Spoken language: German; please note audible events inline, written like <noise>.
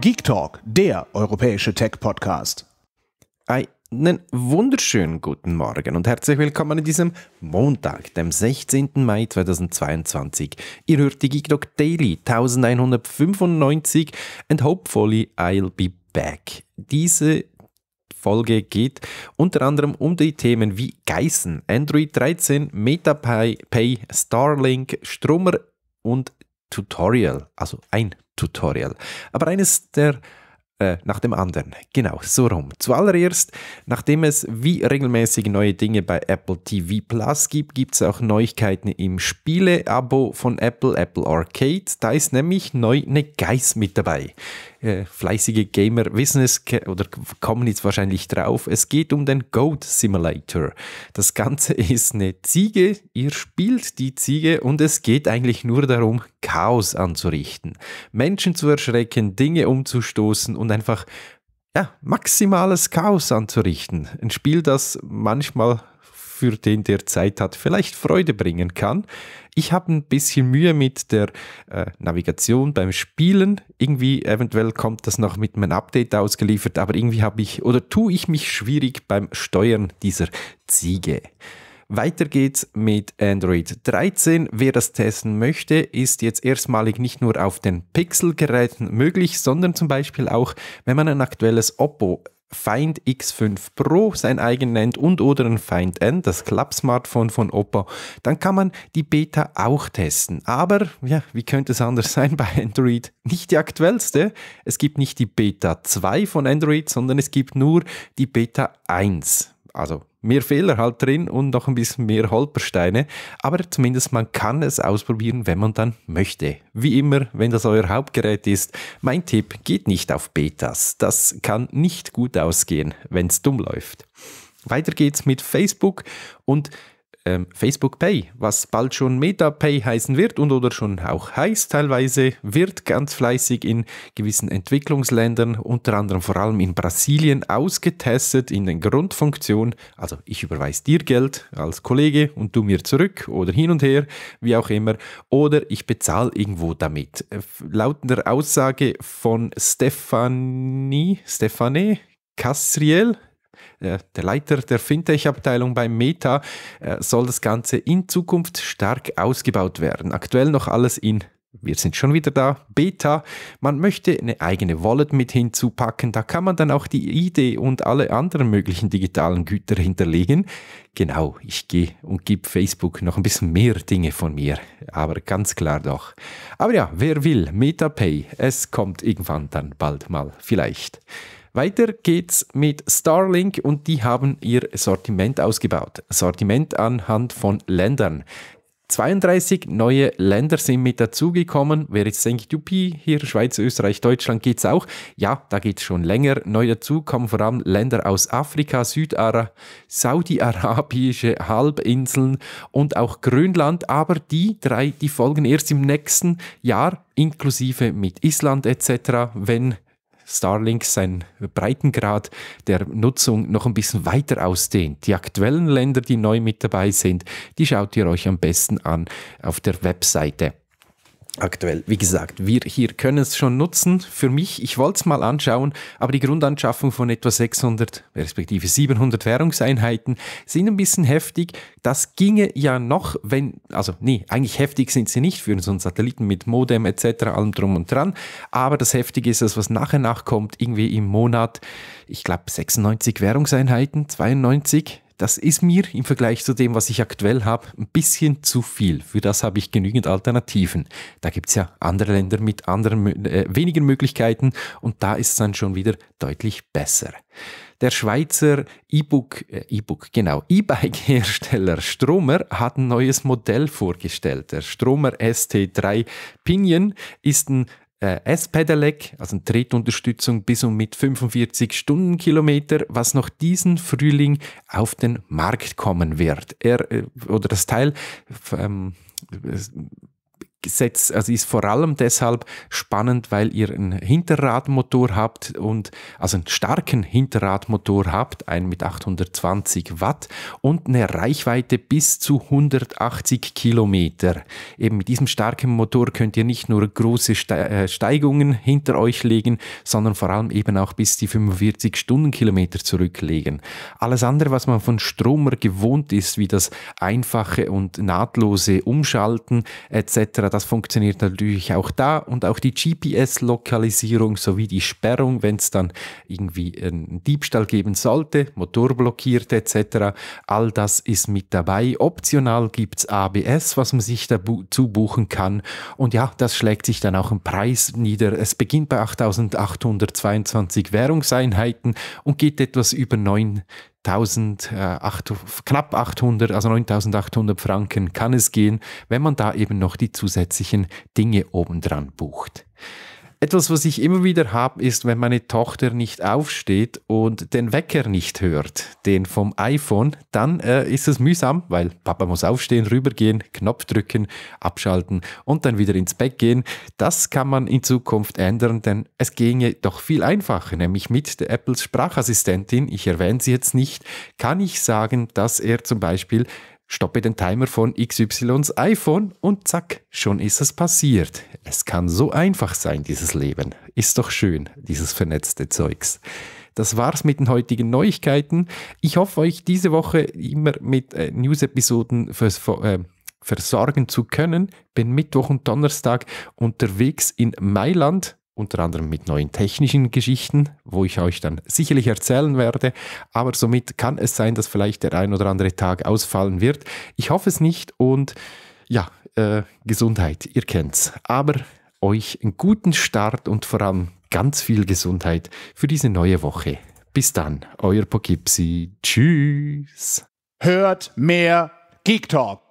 Geek Talk, der europäische Tech-Podcast. Einen wunderschönen guten Morgen und herzlich willkommen in diesem Montag, dem 16. Mai 2022. Ihr hört die Geek Talk Daily 1195 and hopefully I'll be back. Diese Folge geht unter anderem um die Themen wie Geißen, Android 13, MetaPay, Starlink, Strummer und Tutorial, also ein Tutorial. Aber eines der äh, nach dem anderen. Genau, so rum. Zuallererst, nachdem es wie regelmäßig neue Dinge bei Apple TV Plus gibt, gibt es auch Neuigkeiten im Spiele-Abo von Apple, Apple Arcade. Da ist nämlich neu eine Geiss mit dabei. Äh, fleißige Gamer wissen es oder kommen jetzt wahrscheinlich drauf. Es geht um den Goat Simulator. Das Ganze <laughs> ist eine Ziege, ihr spielt die Ziege und es geht eigentlich nur darum, Chaos anzurichten, Menschen zu erschrecken, Dinge umzustoßen und einfach ja, maximales Chaos anzurichten. Ein Spiel, das manchmal für den, der Zeit hat, vielleicht Freude bringen kann. Ich habe ein bisschen Mühe mit der äh, Navigation beim Spielen. Irgendwie, eventuell kommt das noch mit meinem Update ausgeliefert, aber irgendwie habe ich oder tue ich mich schwierig beim Steuern dieser Ziege. Weiter geht's mit Android 13. Wer das testen möchte, ist jetzt erstmalig nicht nur auf den Pixel-Geräten möglich, sondern zum Beispiel auch, wenn man ein aktuelles Oppo Find X5 Pro sein eigen nennt und oder ein Find N, das Klapp-Smartphone von Oppo, dann kann man die Beta auch testen. Aber, ja, wie könnte es anders sein bei Android? Nicht die aktuellste. Es gibt nicht die Beta 2 von Android, sondern es gibt nur die Beta 1 also mehr Fehler halt drin und noch ein bisschen mehr Holpersteine. Aber zumindest man kann es ausprobieren, wenn man dann möchte. Wie immer, wenn das euer Hauptgerät ist, mein Tipp geht nicht auf Betas. Das kann nicht gut ausgehen, wenn es dumm läuft. Weiter geht's mit Facebook und ähm, Facebook Pay, was bald schon Meta Pay heißen wird und oder schon auch heißt teilweise, wird ganz fleißig in gewissen Entwicklungsländern, unter anderem vor allem in Brasilien, ausgetestet in den Grundfunktionen. Also ich überweise dir Geld als Kollege und du mir zurück oder hin und her, wie auch immer, oder ich bezahle irgendwo damit. Äh, Laut der Aussage von Stefanie, Stefanie Castriel, äh, der Leiter der Fintech-Abteilung bei Meta, äh, soll das Ganze in Zukunft stark ausgebaut werden. Aktuell noch alles in wir sind schon wieder da, Beta. Man möchte eine eigene Wallet mit hinzupacken, da kann man dann auch die Idee und alle anderen möglichen digitalen Güter hinterlegen. Genau, ich gehe und gebe Facebook noch ein bisschen mehr Dinge von mir, aber ganz klar doch. Aber ja, wer will, Meta Pay, es kommt irgendwann dann bald mal, vielleicht. Weiter geht's mit Starlink und die haben ihr Sortiment ausgebaut. Sortiment anhand von Ländern. 32 neue Länder sind mit dazugekommen. Wer jetzt denkt, Juppie, hier Schweiz, Österreich, Deutschland geht's auch. Ja, da geht's schon länger. Neu dazu kommen vor allem Länder aus Afrika, Südara, Saudi-Arabische Halbinseln und auch Grönland. Aber die drei, die folgen erst im nächsten Jahr, inklusive mit Island etc., wenn Starlink seinen Breitengrad der Nutzung noch ein bisschen weiter ausdehnt. Die aktuellen Länder, die neu mit dabei sind, die schaut ihr euch am besten an auf der Webseite aktuell. Wie gesagt, wir hier können es schon nutzen. Für mich, ich wollte es mal anschauen, aber die Grundanschaffung von etwa 600 respektive 700 Währungseinheiten sind ein bisschen heftig. Das ginge ja noch, wenn, also nee, eigentlich heftig sind sie nicht für so einen Satelliten mit Modem etc., allem drum und dran. Aber das Heftige ist das, was nachher nachkommt, irgendwie im Monat, ich glaube 96 Währungseinheiten, 92 das ist mir im Vergleich zu dem, was ich aktuell habe, ein bisschen zu viel. Für das habe ich genügend Alternativen. Da gibt es ja andere Länder mit anderen, äh, weniger Möglichkeiten und da ist es dann schon wieder deutlich besser. Der Schweizer E-Book, äh, E-Book, genau, <laughs> E-Bike-Hersteller Stromer hat ein neues Modell vorgestellt. Der Stromer ST3 Pinion ist ein äh, S-Pedelec, also eine Tretunterstützung bis und mit 45 Stundenkilometer, was noch diesen Frühling auf den Markt kommen wird. Er, äh, oder das Teil ähm, setzt, also ist vor allem deshalb spannend, weil ihr einen Hinterradmotor habt und also einen starken Hinterradmotor habt, einen mit 820 Watt und eine Reichweite bis zu 180 Kilometer. Eben mit diesem starken Motor könnt ihr nicht nur große äh, Steigungen hinter euch legen, sondern vor allem eben auch bis die 45 Stundenkilometer zurücklegen. Alles andere, was man von Stromer gewohnt ist, wie das einfache und nahtlose Umschalten etc., das funktioniert natürlich auch da und auch die GPS-Lokalisierung sowie die Sperrung, wenn es dann irgendwie einen Diebstahl geben sollte, Motor blockiert etc. All das ist mit dabei. Optional gibt es ABS, was man sich dazu buchen kann und ja, das schlägt sich dann auch im Preis nieder. Es beginnt bei 8.822 Währungseinheiten und geht etwas über 9 1000, äh, acht, knapp 800, also 9800 Franken kann es gehen, wenn man da eben noch die zusätzlichen Dinge obendran bucht. Etwas, was ich immer wieder habe, ist, wenn meine Tochter nicht aufsteht und den Wecker nicht hört, den vom iPhone, dann äh, ist es mühsam, weil Papa muss aufstehen, rübergehen, Knopf drücken, abschalten und dann wieder ins Bett gehen. Das kann man in Zukunft ändern, denn es ginge doch viel einfacher, nämlich mit der Apples Sprachassistentin, ich erwähne sie jetzt nicht, kann ich sagen, dass er zum Beispiel Stoppe den Timer von XYs iPhone und zack, schon ist es passiert. Es kann so einfach sein, dieses Leben. Ist doch schön, dieses vernetzte Zeugs. Das war's mit den heutigen Neuigkeiten. Ich hoffe, euch diese Woche immer mit äh, News-Episoden äh, versorgen zu können. Bin Mittwoch und Donnerstag unterwegs in Mailand unter anderem mit neuen technischen Geschichten, wo ich euch dann sicherlich erzählen werde. Aber somit kann es sein, dass vielleicht der ein oder andere Tag ausfallen wird. Ich hoffe es nicht und ja, äh, Gesundheit, ihr kennt's. Aber euch einen guten Start und vor allem ganz viel Gesundheit für diese neue Woche. Bis dann, euer Pokipsi. Tschüss. Hört mehr Geek Talk.